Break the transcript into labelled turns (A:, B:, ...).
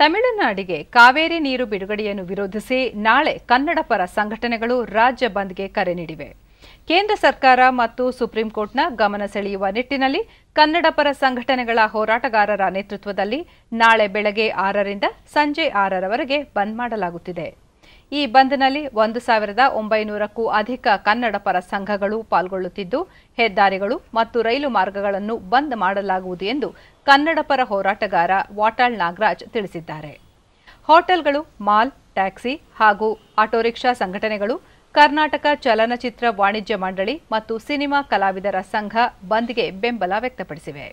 A: ತಮಿಳುನಾಡಿಗೆ ಕಾವೇರಿ ನೀರು ಬಿಡುಗಡೆಯನ್ನು ವಿರೋಧಿಸಿ ನಾಳೆ ಕನ್ನಡಪರ ಸಂಘಟನೆಗಳು ರಾಜ್ಯ ಬಂದ್ಗೆ ಕರೆ ನೀಡಿವೆ ಕೇಂದ್ರ ಸರ್ಕಾರ ಮತ್ತು ಸುಪ್ರೀಂ ಕೋರ್ಟ್ನ ಗಮನ ಸೆಳೆಯುವ ನಿಟ್ಟಿನಲ್ಲಿ ಕನ್ನಡಪರ ಸಂಘಟನೆಗಳ ಹೋರಾಟಗಾರರ ನೇತೃತ್ವದಲ್ಲಿ ನಾಳೆ ಬೆಳಗ್ಗೆ ಆರರಿಂದ ಸಂಜೆ ಆರರವರೆಗೆ ಬಂದ್ ಮಾಡಲಾಗುತ್ತಿದೆ ಈ ಬಂದ್ನಲ್ಲಿ ಒಂದು ಸಾವಿರದ ಒಂಬೈನೂರಕ್ಕೂ ಅಧಿಕ ಕನ್ನಡ ಪರ ಸಂಘಗಳು ಪಾಲ್ಗೊಳ್ಳುತ್ತಿದ್ದು ಹೆದ್ದಾರಿಗಳು ಮತ್ತು ರೈಲು ಮಾರ್ಗಗಳನ್ನು ಬಂದ್ ಮಾಡಲಾಗುವುದು ಎಂದು ಕನ್ನಡ ಪರ ಹೋರಾಟಗಾರ ವಾಟಾಳ್ ನಾಗರಾಜ್ ತಿಳಿಸಿದ್ದಾರೆ ಹೋಟೆಲ್ಗಳು ಮಾಲ್ ಟ್ಯಾಕ್ಸಿ ಹಾಗೂ ಆಟೋರಿಕ್ಷಾ ಸಂಘಟನೆಗಳು ಕರ್ನಾಟಕ ಚಲನಚಿತ್ರ ವಾಣಿಜ್ಯ ಮಂಡಳಿ ಮತ್ತು ಸಿನಿಮಾ ಕಲಾವಿದರ ಸಂಘ ಬಂದ್ಗೆ ಬೆಂಬಲ ವ್ಯಕ್ತಪಡಿಸಿವೆ